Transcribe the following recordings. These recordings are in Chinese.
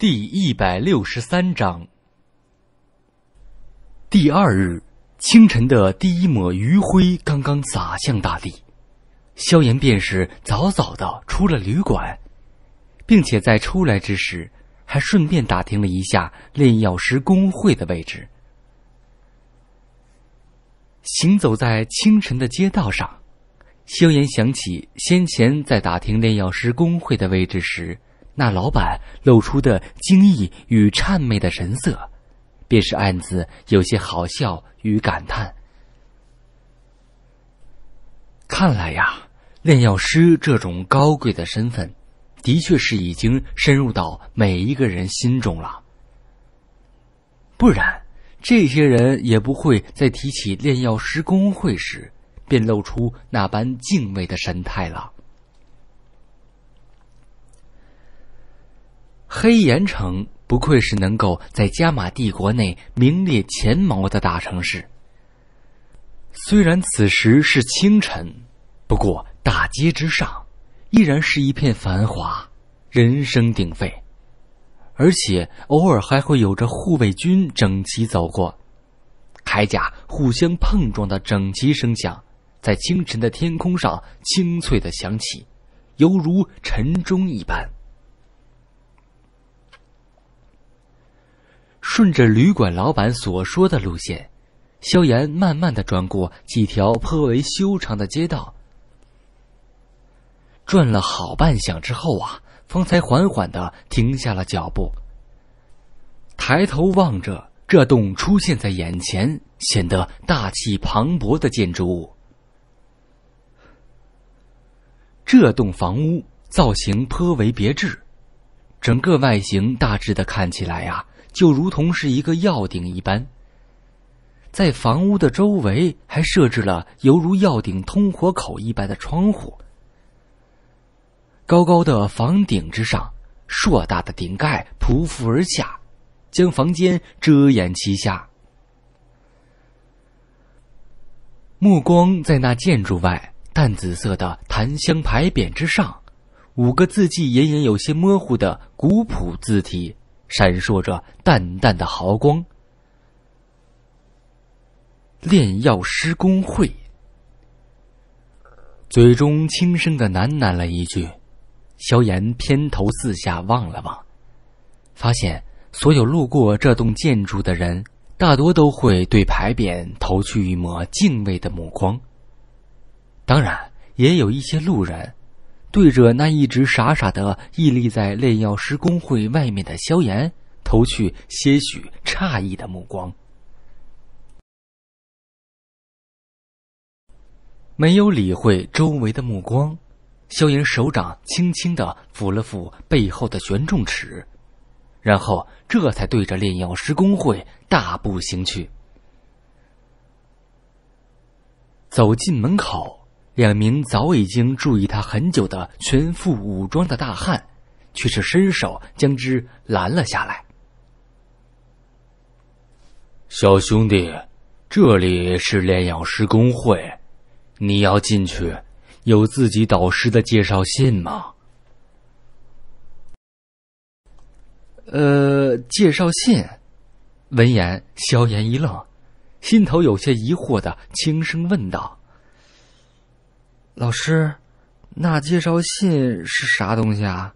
第一百六十三章。第二日清晨的第一抹余晖刚刚洒向大地，萧炎便是早早的出了旅馆，并且在出来之时还顺便打听了一下炼药师工会的位置。行走在清晨的街道上，萧炎想起先前在打听炼药师工会的位置时。那老板露出的惊异与谄媚的神色，便是暗自有些好笑与感叹。看来呀，炼药师这种高贵的身份，的确是已经深入到每一个人心中了。不然，这些人也不会在提起炼药师工会时，便露出那般敬畏的神态了。黑岩城不愧是能够在加玛帝国内名列前茅的大城市。虽然此时是清晨，不过大街之上依然是一片繁华，人声鼎沸，而且偶尔还会有着护卫军整齐走过，铠甲互相碰撞的整齐声响在清晨的天空上清脆的响起，犹如晨钟一般。顺着旅馆老板所说的路线，萧炎慢慢的转过几条颇为修长的街道。转了好半晌之后啊，方才缓缓的停下了脚步。抬头望着这栋出现在眼前、显得大气磅礴的建筑物。这栋房屋造型颇为别致，整个外形大致的看起来呀。就如同是一个药鼎一般，在房屋的周围还设置了犹如药鼎通火口一般的窗户。高高的房顶之上，硕大的顶盖匍匐而下，将房间遮掩其下。目光在那建筑外淡紫色的檀香牌匾之上，五个字迹隐隐有些模糊的古朴字体。闪烁着淡淡的毫光。炼药师公会，嘴中轻声的喃喃了一句。萧炎偏头四下望了望，发现所有路过这栋建筑的人，大多都会对牌匾投去一抹敬畏的目光。当然，也有一些路人。对着那一直傻傻的屹立在炼药师公会外面的萧炎投去些许诧异的目光，没有理会周围的目光，萧炎手掌轻轻的抚了抚背后的玄重尺，然后这才对着炼药师公会大步行去，走进门口。两名早已经注意他很久的全副武装的大汉，却是伸手将之拦了下来。小兄弟，这里是炼药师公会，你要进去，有自己导师的介绍信吗？呃，介绍信。闻言，萧炎一愣，心头有些疑惑的轻声问道。老师，那介绍信是啥东西啊？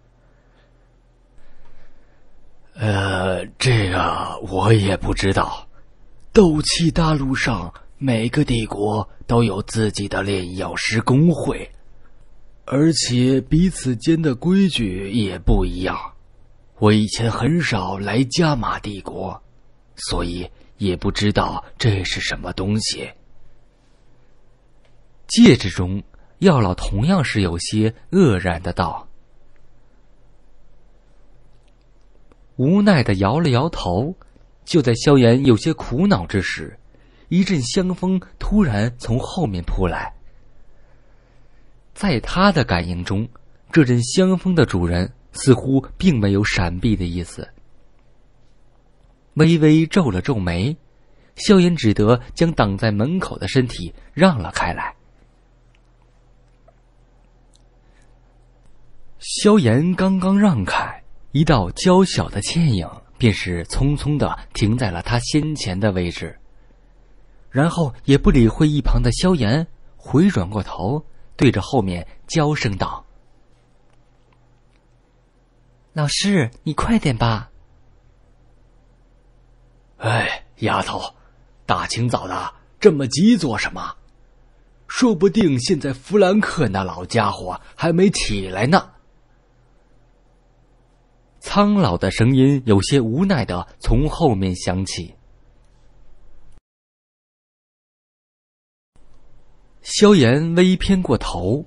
呃，这个我也不知道。斗气大陆上每个帝国都有自己的炼药师公会，而且彼此间的规矩也不一样。我以前很少来加玛帝国，所以也不知道这是什么东西。戒指中。药老同样是有些愕然的道，无奈的摇了摇头。就在萧炎有些苦恼之时，一阵香风突然从后面扑来。在他的感应中，这阵香风的主人似乎并没有闪避的意思。微微皱了皱眉，萧炎只得将挡在门口的身体让了开来。萧炎刚刚让开，一道娇小的倩影便是匆匆的停在了他先前的位置，然后也不理会一旁的萧炎，回转过头，对着后面娇声道：“老师，你快点吧。”哎，丫头，大清早的这么急做什么？说不定现在弗兰克那老家伙还没起来呢。苍老的声音有些无奈的从后面响起。萧炎微偏过头，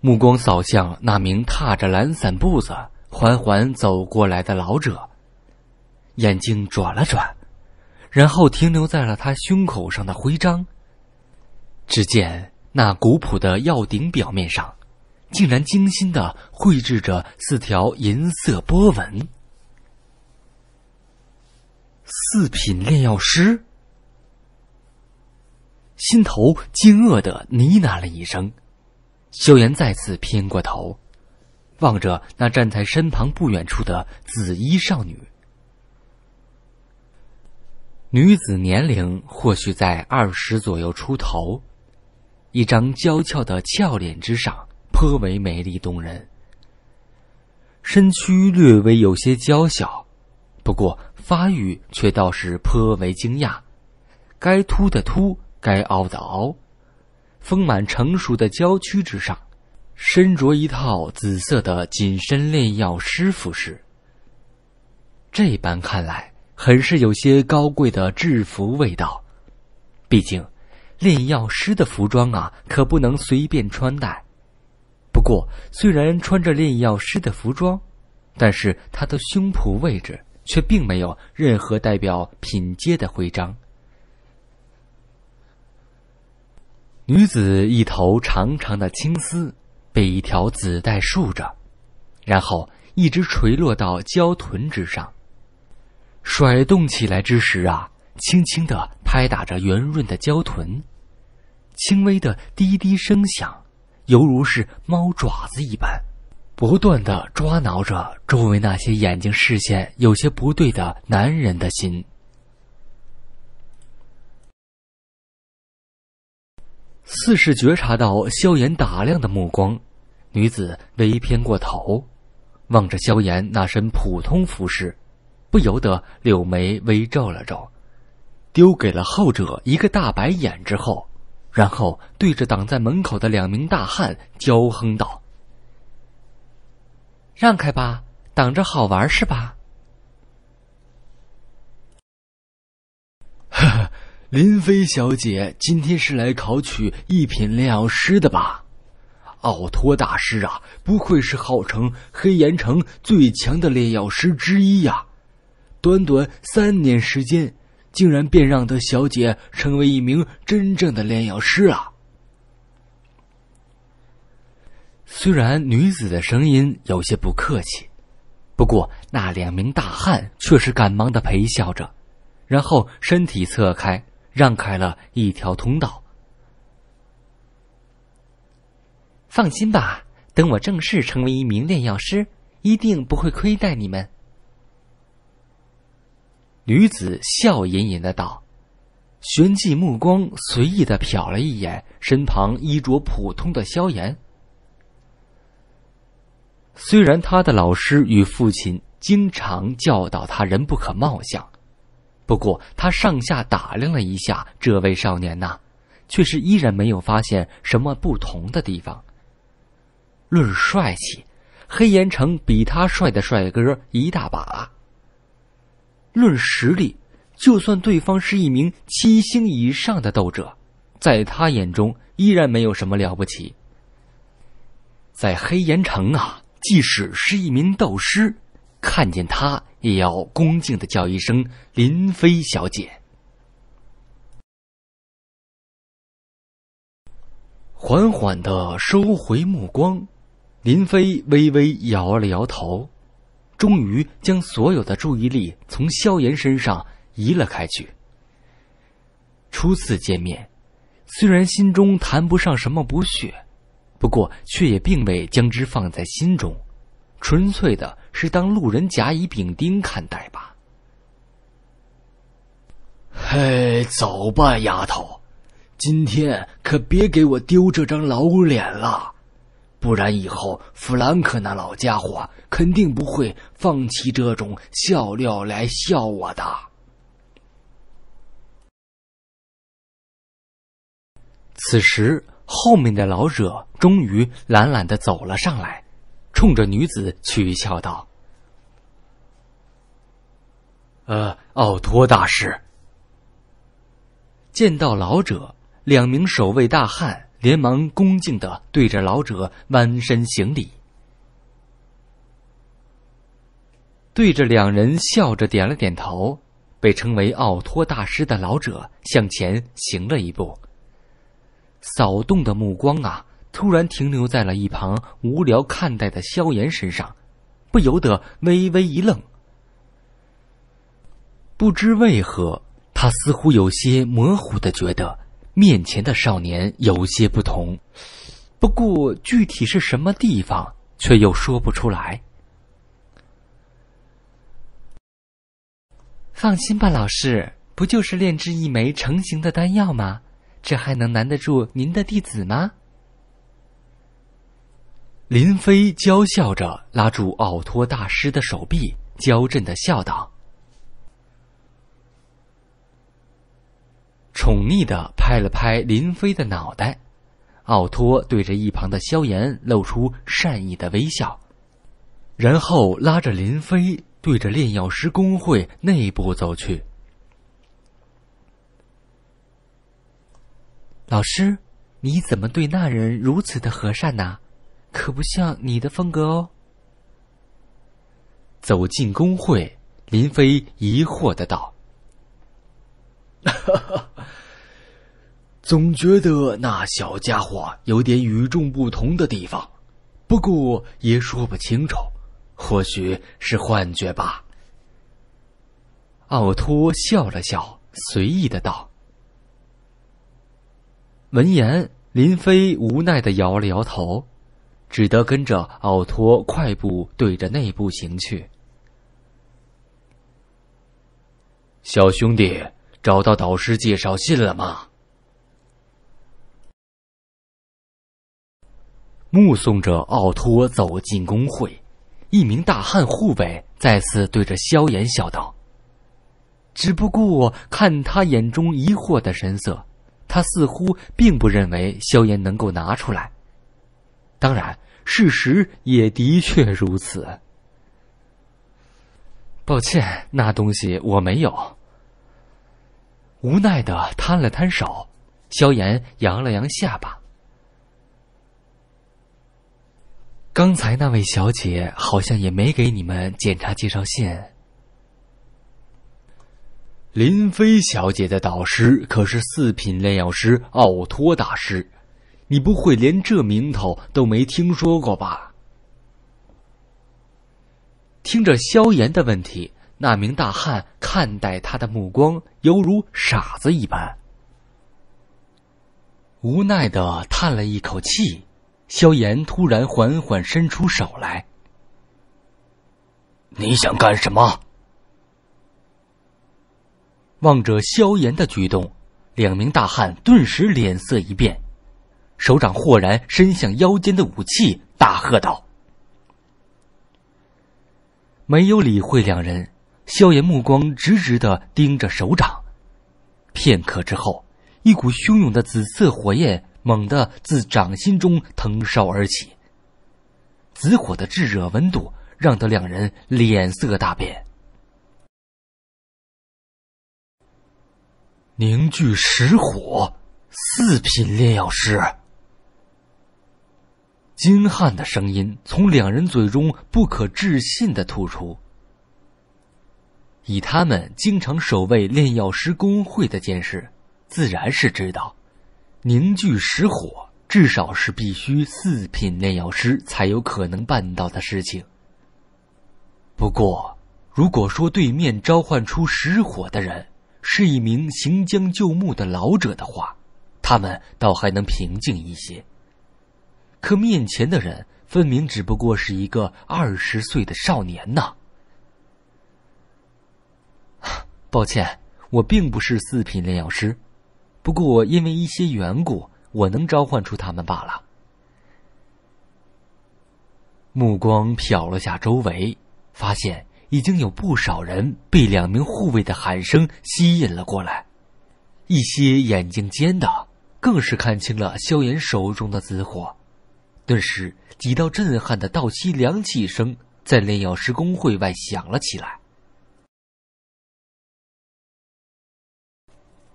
目光扫向那名踏着懒散步子缓缓走过来的老者，眼睛转了转，然后停留在了他胸口上的徽章。只见那古朴的药鼎表面上。竟然精心的绘制着四条银色波纹。四品炼药师心头惊愕的呢喃了一声，萧炎再次偏过头，望着那站在身旁不远处的紫衣少女。女子年龄或许在二十左右出头，一张娇俏的俏脸之上。颇为美丽动人，身躯略微有些娇小，不过发育却倒是颇为惊讶，该凸的凸，该凹的凹，丰满成熟的娇躯之上，身着一套紫色的紧身炼药师服饰。这般看来，很是有些高贵的制服味道。毕竟，炼药师的服装啊，可不能随便穿戴。不过，虽然穿着炼药师的服装，但是他的胸脯位置却并没有任何代表品阶的徽章。女子一头长长的青丝被一条紫带束着，然后一直垂落到胶臀之上。甩动起来之时啊，轻轻的拍打着圆润的娇臀，轻微的滴滴声响。犹如是猫爪子一般，不断的抓挠着周围那些眼睛视线有些不对的男人的心。似是觉察到萧炎打量的目光，女子微偏过头，望着萧炎那身普通服饰，不由得柳眉微皱了皱，丢给了后者一个大白眼之后。然后对着挡在门口的两名大汉娇哼道：“让开吧，挡着好玩是吧？”呵呵，林飞小姐今天是来考取一品炼药师的吧？奥托大师啊，不愧是号称黑岩城最强的炼药师之一呀！短短三年时间。竟然便让得小姐成为一名真正的炼药师啊！虽然女子的声音有些不客气，不过那两名大汉却是赶忙的陪笑着，然后身体侧开，让开了一条通道。放心吧，等我正式成为一名炼药师，一定不会亏待你们。女子笑吟吟的道，旋即目光随意的瞟了一眼身旁衣着普通的萧炎。虽然他的老师与父亲经常教导他人不可貌相，不过他上下打量了一下这位少年呐，却是依然没有发现什么不同的地方。论帅气，黑岩城比他帅的帅哥一大把。论实力，就算对方是一名七星以上的斗者，在他眼中依然没有什么了不起。在黑岩城啊，即使是一名斗师，看见他也要恭敬的叫一声“林飞小姐”。缓缓的收回目光，林飞微微摇了摇头。终于将所有的注意力从萧炎身上移了开去。初次见面，虽然心中谈不上什么不屑，不过却也并未将之放在心中，纯粹的是当路人甲乙丙丁看待吧。嘿，走吧，丫头，今天可别给我丢这张老脸了。不然以后，弗兰克那老家伙肯定不会放弃这种笑料来笑我的。此时，后面的老者终于懒懒的走了上来，冲着女子取笑道：“呃，奥托大师。”见到老者，两名守卫大汉。连忙恭敬的对着老者弯身行礼，对着两人笑着点了点头。被称为奥托大师的老者向前行了一步，扫动的目光啊，突然停留在了一旁无聊看待的萧炎身上，不由得微微一愣。不知为何，他似乎有些模糊的觉得。面前的少年有些不同，不过具体是什么地方，却又说不出来。放心吧，老师，不就是炼制一枚成型的丹药吗？这还能难得住您的弟子吗？林飞娇笑着拉住奥托大师的手臂，娇嗔的笑道。宠溺的拍了拍林飞的脑袋，奥托对着一旁的萧炎露出善意的微笑，然后拉着林飞对着炼药师工会内部走去。老师，你怎么对那人如此的和善呢？可不像你的风格哦。走进工会，林飞疑惑的道。哈哈，总觉得那小家伙有点与众不同的地方，不过也说不清楚，或许是幻觉吧。奥托笑了笑，随意的道。闻言，林飞无奈的摇了摇头，只得跟着奥托快步对着内部行去。小兄弟。找到导师介绍信了吗？目送着奥托走进工会，一名大汉护卫再次对着萧炎笑道。只不过看他眼中疑惑的神色，他似乎并不认为萧炎能够拿出来。当然，事实也的确如此。抱歉，那东西我没有。无奈的摊了摊手，萧炎扬了扬下巴。刚才那位小姐好像也没给你们检查介绍信。林飞小姐的导师可是四品炼药师奥托大师，你不会连这名头都没听说过吧？听着萧炎的问题。那名大汉看待他的目光犹如傻子一般，无奈的叹了一口气。萧炎突然缓缓伸出手来，你想干什么？望着萧炎的举动，两名大汉顿时脸色一变，手掌豁然伸向腰间的武器，大喝道：“没有理会两人。”萧炎目光直直的盯着手掌，片刻之后，一股汹涌的紫色火焰猛地自掌心中腾烧而起。紫火的炙热温度让得两人脸色大变。凝聚石火，四品炼药师。金汉的声音从两人嘴中不可置信的吐出。以他们经常守卫炼药师公会的见识，自然是知道，凝聚石火至少是必须四品炼药师才有可能办到的事情。不过，如果说对面召唤出石火的人是一名行将就木的老者的话，他们倒还能平静一些。可面前的人分明只不过是一个二十岁的少年呐。抱歉，我并不是四品炼药师，不过因为一些缘故，我能召唤出他们罢了。目光瞟了下周围，发现已经有不少人被两名护卫的喊声吸引了过来，一些眼睛尖的更是看清了萧炎手中的紫火，顿时几道震撼的倒吸凉气声在炼药师工会外响了起来。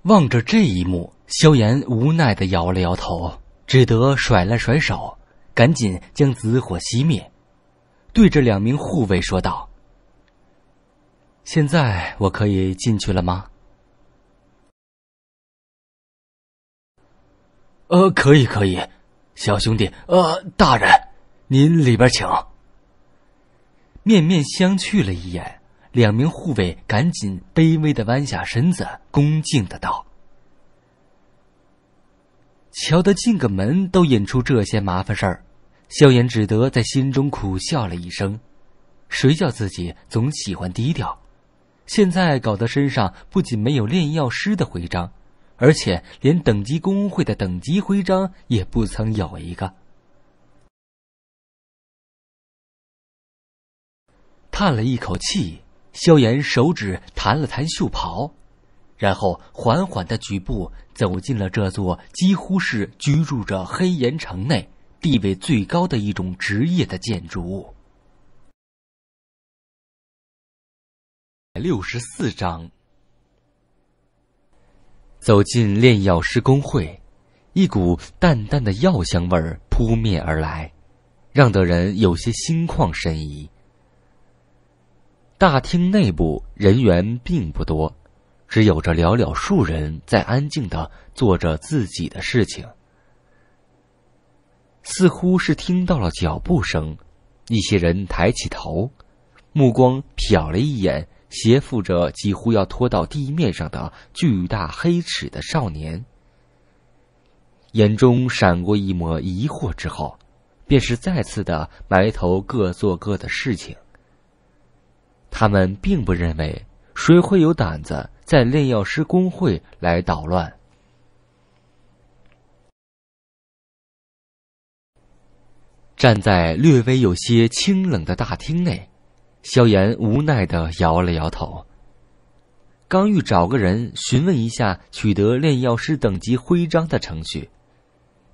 望着这一幕，萧炎无奈的摇了摇头，只得甩了甩手，赶紧将紫火熄灭，对着两名护卫说道：“现在我可以进去了吗？”“呃，可以，可以，小兄弟，呃，大人，您里边请。”面面相觑了一眼。两名护卫赶紧卑微的弯下身子，恭敬的道：“瞧得进个门都引出这些麻烦事儿。”萧炎只得在心中苦笑了一声：“谁叫自己总喜欢低调？现在搞得身上不仅没有炼药师的徽章，而且连等级工会的等级徽章也不曾有一个。”叹了一口气。萧炎手指弹了弹袖袍，然后缓缓的举步走进了这座几乎是居住着黑岩城内地位最高的一种职业的建筑物。六十四章，走进炼药师工会，一股淡淡的药香味扑面而来，让的人有些心旷神怡。大厅内部人员并不多，只有着寥寥数人在安静的做着自己的事情。似乎是听到了脚步声，一些人抬起头，目光瞟了一眼斜负着几乎要拖到地面上的巨大黑齿的少年，眼中闪过一抹疑惑之后，便是再次的埋头各做各的事情。他们并不认为谁会有胆子在炼药师工会来捣乱。站在略微有些清冷的大厅内，萧炎无奈的摇了摇头。刚欲找个人询问一下取得炼药师等级徽章的程序，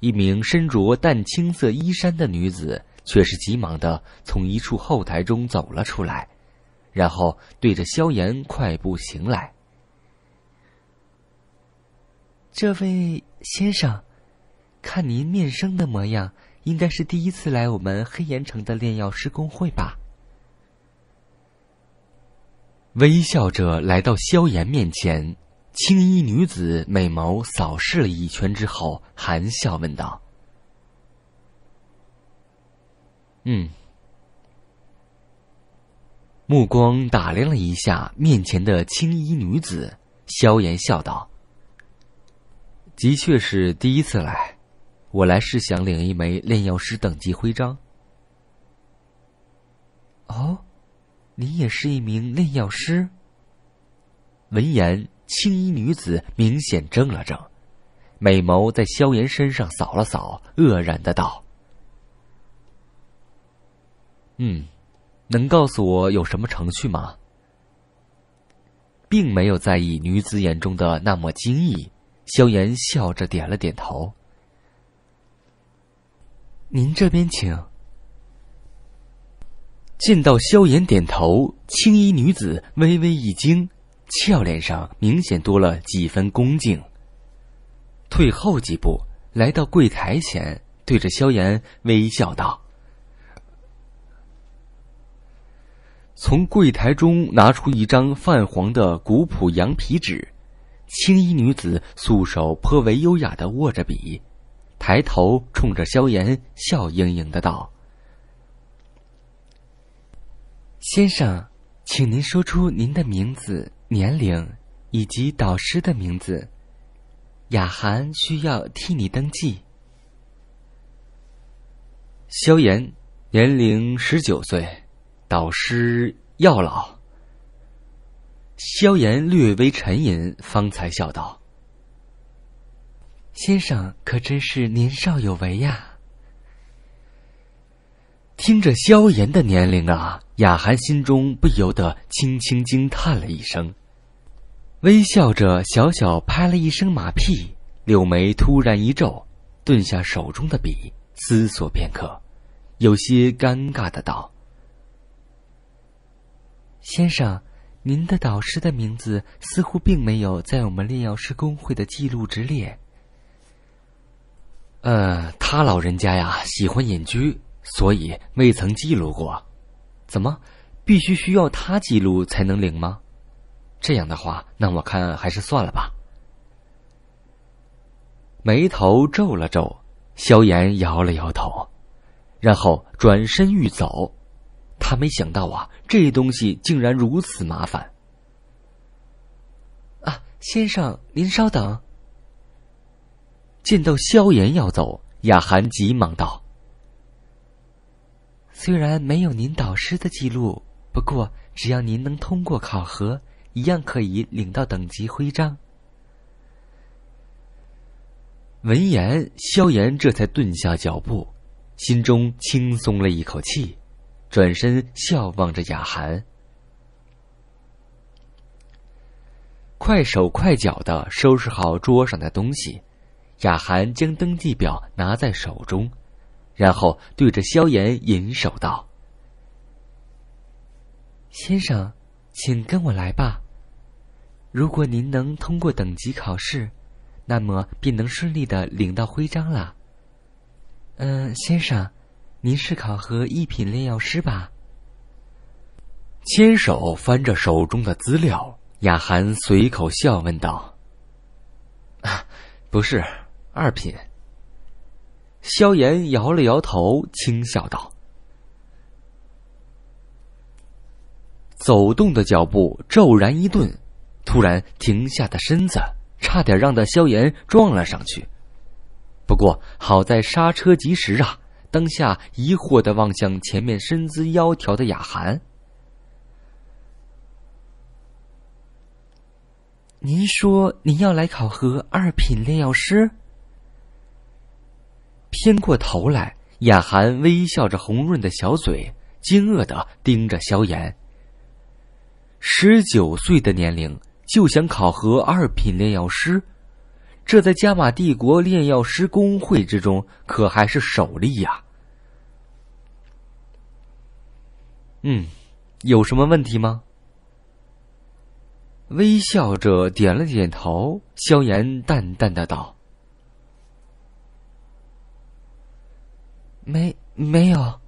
一名身着淡青色衣衫的女子却是急忙的从一处后台中走了出来。然后对着萧炎快步行来。这位先生，看您面生的模样，应该是第一次来我们黑岩城的炼药师工会吧？微笑着来到萧炎面前，青衣女子美眸扫视了一圈之后，含笑问道：“嗯。”目光打量了一下面前的青衣女子，萧炎笑道：“的确是第一次来，我来是想领一枚炼药师等级徽章。”哦，你也是一名炼药师？闻言，青衣女子明显怔了怔，美眸在萧炎身上扫了扫，愕然的道：“嗯。”能告诉我有什么程序吗？并没有在意女子眼中的那抹惊异，萧炎笑着点了点头。您这边请。见到萧炎点头，青衣女子微微一惊，俏脸上明显多了几分恭敬，退后几步，来到柜台前，对着萧炎微笑道。从柜台中拿出一张泛黄的古朴羊皮纸，青衣女子素手颇为优雅的握着笔，抬头冲着萧炎笑盈盈的道：“先生，请您说出您的名字、年龄以及导师的名字，雅涵需要替你登记。”萧炎，年龄十九岁。导师药老。萧炎略微沉吟，方才笑道：“先生可真是年少有为呀！”听着萧炎的年龄啊，雅涵心中不由得轻轻惊叹了一声，微笑着小小拍了一声马屁，柳眉突然一皱，顿下手中的笔，思索片刻，有些尴尬的道。先生，您的导师的名字似乎并没有在我们炼药师工会的记录之列。呃，他老人家呀喜欢隐居，所以未曾记录过。怎么，必须需要他记录才能领吗？这样的话，那我看还是算了吧。眉头皱了皱，萧炎摇了摇头，然后转身欲走。他没想到啊，这东西竟然如此麻烦。啊，先生，您稍等。见到萧炎要走，雅涵急忙道：“虽然没有您导师的记录，不过只要您能通过考核，一样可以领到等级徽章。”闻言，萧炎这才顿下脚步，心中轻松了一口气。转身笑望着雅涵，快手快脚的收拾好桌上的东西，雅涵将登记表拿在手中，然后对着萧炎引手道：“先生，请跟我来吧。如果您能通过等级考试，那么便能顺利的领到徽章了。”嗯，先生。您是考核一品炼药师吧？牵手翻着手中的资料，雅涵随口笑问道：“不是二品。”萧炎摇了摇头，轻笑道。走动的脚步骤然一顿，突然停下的身子差点让的萧炎撞了上去，不过好在刹车及时啊。当下疑惑的望向前面身姿窈窕的雅涵。“您说您要来考核二品炼药师？”偏过头来，雅涵微笑着红润的小嘴，惊愕的盯着萧炎。十九岁的年龄就想考核二品炼药师？这在加玛帝国炼药师公会之中，可还是首例呀。嗯，有什么问题吗？微笑着点了点头，萧炎淡淡的道：“没，没有。”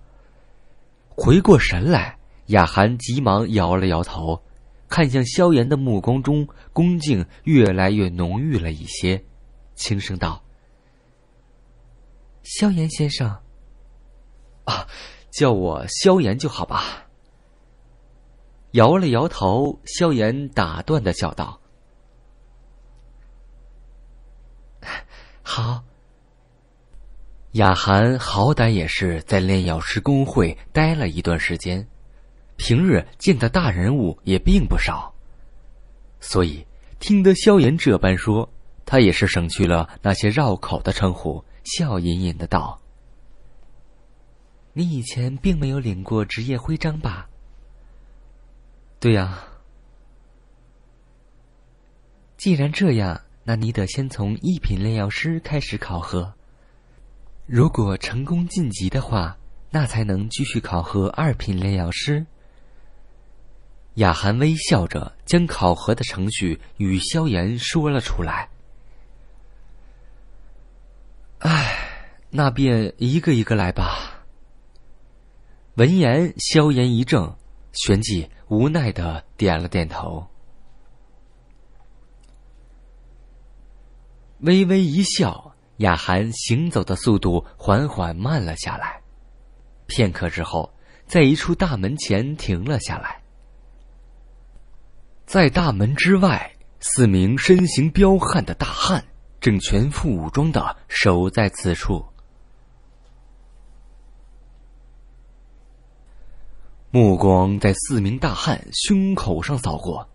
回过神来，雅涵急忙摇了摇头，看向萧炎的目光中恭敬越来越浓郁了一些。轻声道：“萧炎先生，啊，叫我萧炎就好吧。”摇了摇头，萧炎打断的笑道：“好。”雅涵好歹也是在炼药师工会待了一段时间，平日见的大人物也并不少，所以听得萧炎这般说。他也是省去了那些绕口的称呼，笑吟吟的道：“你以前并没有领过职业徽章吧？”“对呀。”“既然这样，那你得先从一品炼药师开始考核。如果成功晋级的话，那才能继续考核二品炼药师。”雅涵微笑着将考核的程序与萧炎说了出来。唉，那便一个一个来吧。闻言，萧炎一怔，旋即无奈的点了点头。微微一笑，雅涵行走的速度缓缓慢了下来。片刻之后，在一处大门前停了下来。在大门之外，四名身形彪悍的大汉。正全副武装的守在此处，目光在四名大汉胸口上扫过，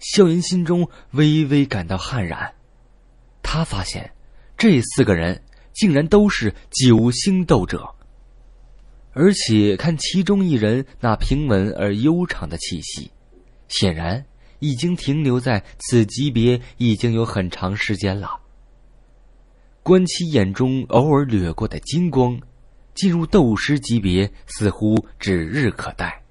萧炎心中微微感到汗然。他发现这四个人竟然都是九星斗者，而且看其中一人那平稳而悠长的气息，显然已经停留在此级别已经有很长时间了。观其眼中偶尔掠过的金光，进入斗师级别似乎指日可待。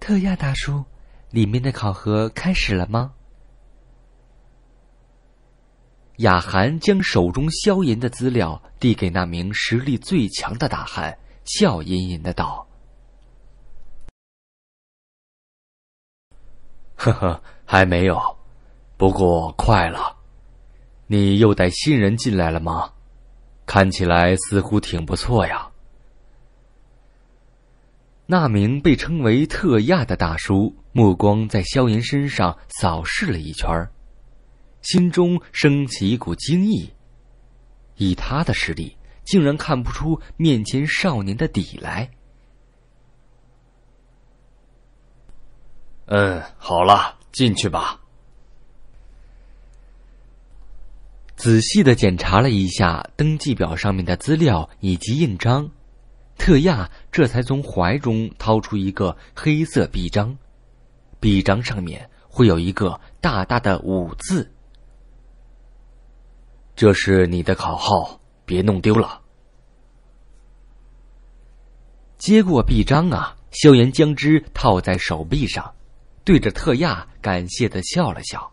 特亚大叔，里面的考核开始了吗？雅涵将手中消炎的资料递给那名实力最强的大汉，笑吟吟的道：“呵 呵，还没有。”不过快了，你又带新人进来了吗？看起来似乎挺不错呀。那名被称为特亚的大叔目光在萧炎身上扫视了一圈，心中升起一股惊异，以他的实力竟然看不出面前少年的底来。嗯，好了，进去吧。仔细的检查了一下登记表上面的资料以及印章，特亚这才从怀中掏出一个黑色臂章，臂章上面会有一个大大的“五”字。这是你的考号，别弄丢了。接过臂章啊，萧炎将之套在手臂上，对着特亚感谢的笑了笑。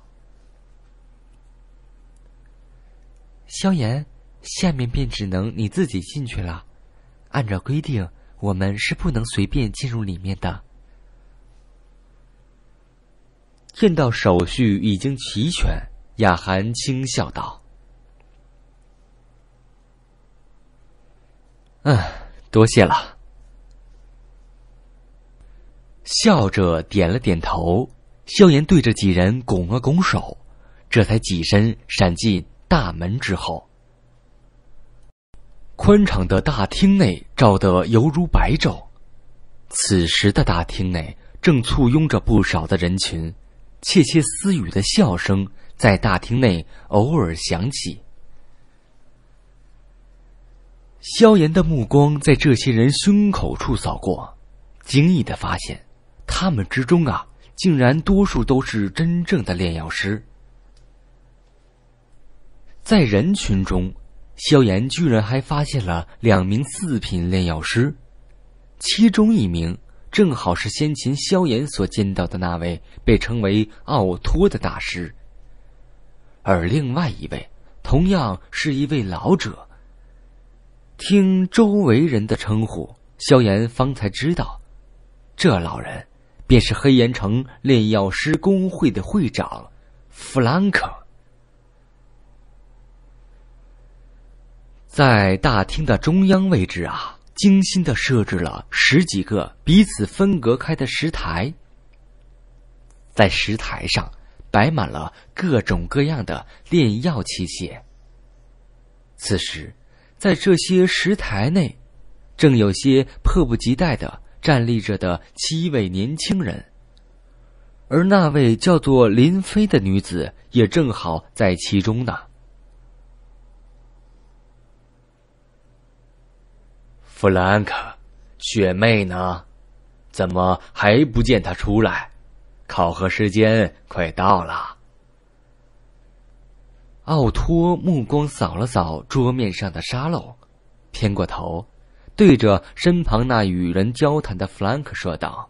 萧炎，下面便只能你自己进去了。按照规定，我们是不能随便进入里面的。见到手续已经齐全，雅涵轻笑道：“嗯，多谢了。”笑着点了点头，萧炎对着几人拱了拱手，这才起身闪进。大门之后，宽敞的大厅内照得犹如白昼。此时的大厅内正簇拥着不少的人群，窃窃私语的笑声在大厅内偶尔响起。萧炎的目光在这些人胸口处扫过，惊异的发现，他们之中啊，竟然多数都是真正的炼药师。在人群中，萧炎居然还发现了两名四品炼药师，其中一名正好是先前萧炎所见到的那位被称为奥托的大师，而另外一位同样是一位老者。听周围人的称呼，萧炎方才知道，这老人便是黑岩城炼药师工会的会长弗兰克。在大厅的中央位置啊，精心的设置了十几个彼此分隔开的石台。在石台上摆满了各种各样的炼药器械。此时，在这些石台内，正有些迫不及待的站立着的七位年轻人。而那位叫做林飞的女子，也正好在其中呢。弗兰克，雪妹呢？怎么还不见她出来？考核时间快到了。奥托目光扫了扫桌面上的沙漏，偏过头，对着身旁那与人交谈的弗兰克说道：“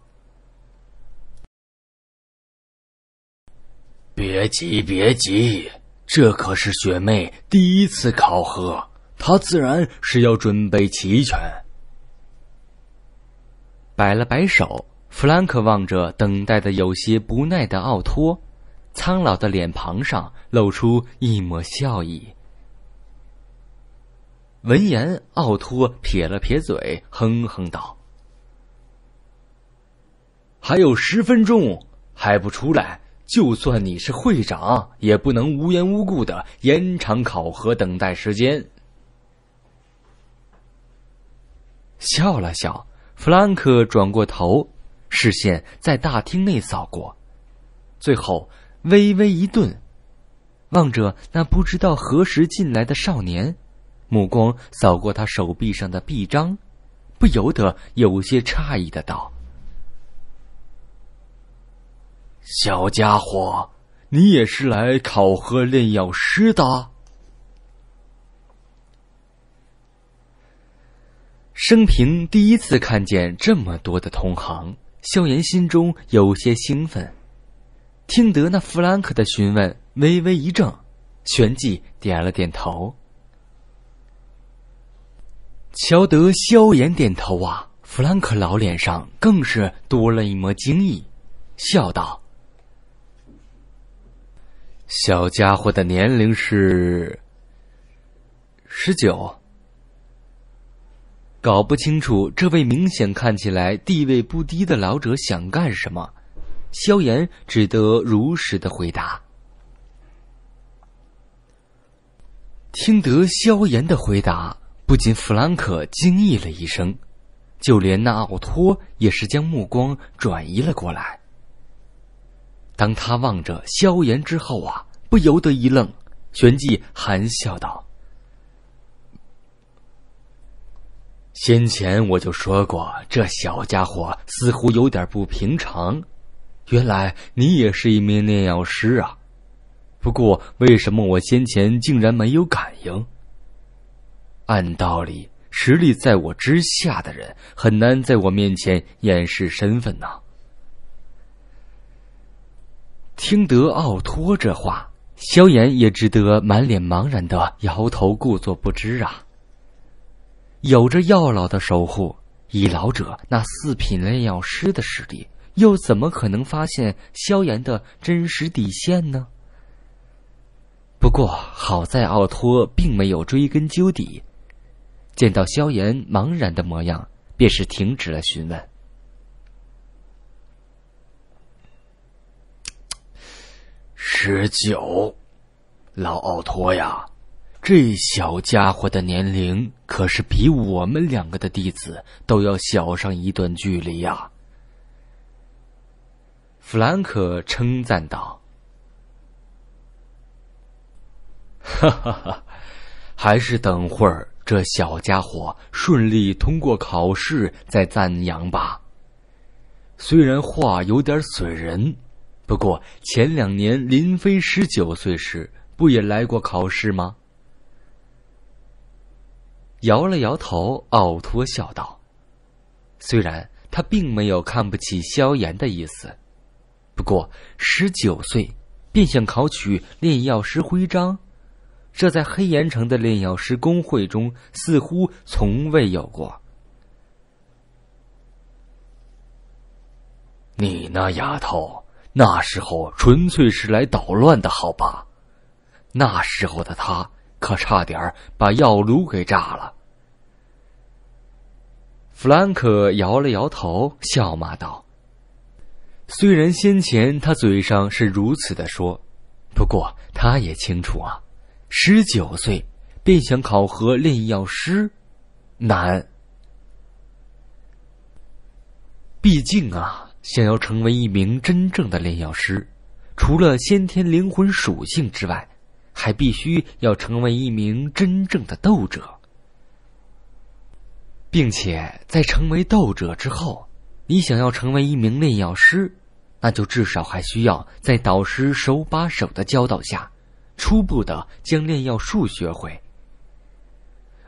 别急，别急，这可是雪妹第一次考核，她自然是要准备齐全。”摆了摆手，弗兰克望着等待的有些不耐的奥托，苍老的脸庞上露出一抹笑意。闻言，奥托撇了撇嘴，哼哼道：“还有十分钟还不出来，就算你是会长，也不能无缘无故的延长考核等待时间。”笑了笑。弗兰克转过头，视线在大厅内扫过，最后微微一顿，望着那不知道何时进来的少年，目光扫过他手臂上的臂章，不由得有些诧异的道：“小家伙，你也是来考核炼药师的？”生平第一次看见这么多的同行，萧炎心中有些兴奋。听得那弗兰克的询问，微微一怔，旋即点了点头。瞧得萧炎点头啊，弗兰克老脸上更是多了一抹惊异，笑道：“小家伙的年龄是十九。”搞不清楚这位明显看起来地位不低的老者想干什么，萧炎只得如实的回答。听得萧炎的回答，不仅弗兰克惊异了一声，就连那奥托也是将目光转移了过来。当他望着萧炎之后啊，不由得一愣，旋即含笑道。先前我就说过，这小家伙似乎有点不平常。原来你也是一名炼药师啊？不过为什么我先前竟然没有感应？按道理，实力在我之下的人，很难在我面前掩饰身份呐。听得奥托这话，萧炎也只得满脸茫然的摇头，故作不知啊。有着药老的守护，以老者那四品炼药师的实力，又怎么可能发现萧炎的真实底线呢？不过好在奥托并没有追根究底，见到萧炎茫然的模样，便是停止了询问。十九，老奥托呀。这小家伙的年龄可是比我们两个的弟子都要小上一段距离呀。弗兰克称赞道：“哈哈哈，还是等会儿这小家伙顺利通过考试再赞扬吧。虽然话有点损人，不过前两年林飞十九岁时不也来过考试吗？”摇了摇头，奥托笑道：“虽然他并没有看不起萧炎的意思，不过十九岁便想考取炼药师徽章，这在黑岩城的炼药师工会中似乎从未有过。你那丫头那时候纯粹是来捣乱的，好吧？那时候的她可差点把药炉给炸了。弗兰克摇了摇头，笑骂道：“虽然先前他嘴上是如此的说，不过他也清楚啊，十九岁便想考核炼药师，难。毕竟啊，想要成为一名真正的炼药师，除了先天灵魂属性之外。”还必须要成为一名真正的斗者，并且在成为斗者之后，你想要成为一名炼药师，那就至少还需要在导师手把手的教导下，初步的将炼药术学会。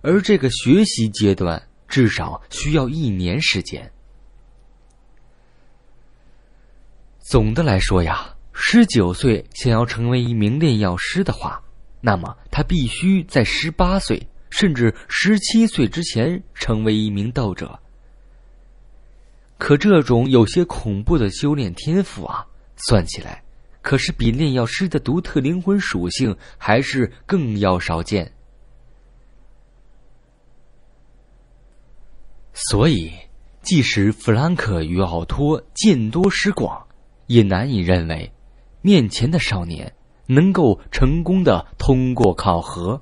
而这个学习阶段至少需要一年时间。总的来说呀，十九岁想要成为一名炼药师的话。那么他必须在十八岁，甚至十七岁之前成为一名道者。可这种有些恐怖的修炼天赋啊，算起来可是比炼药师的独特灵魂属性还是更要少见。所以，即使弗兰克与奥托见多识广，也难以认为面前的少年。能够成功的通过考核，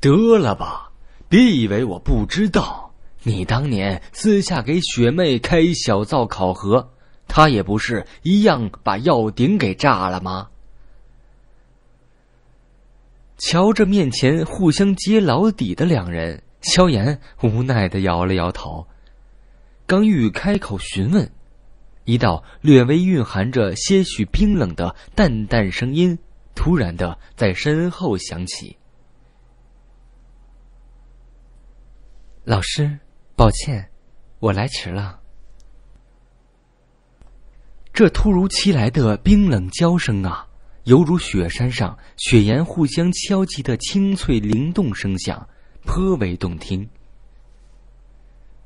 得了吧！别以为我不知道，你当年私下给雪妹开小灶考核，她也不是一样把药鼎给炸了吗？瞧着面前互相揭老底的两人，萧炎无奈的摇了摇头，刚欲开口询问。一道略微蕴含着些许冰冷的淡淡声音，突然的在身后响起。“老师，抱歉，我来迟了。”这突如其来的冰冷娇声啊，犹如雪山上雪岩互相敲击的清脆灵动声响，颇为动听。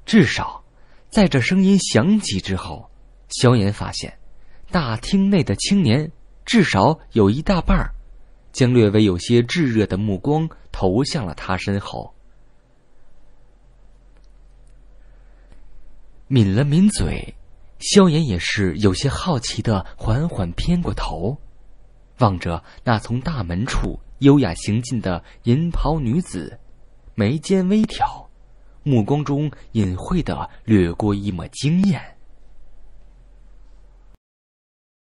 至少，在这声音响起之后。萧炎发现，大厅内的青年至少有一大半儿，将略微有些炙热的目光投向了他身后。抿了抿嘴，萧炎也是有些好奇的，缓缓偏过头，望着那从大门处优雅行进的银袍女子，眉间微挑，目光中隐晦的掠过一抹惊艳。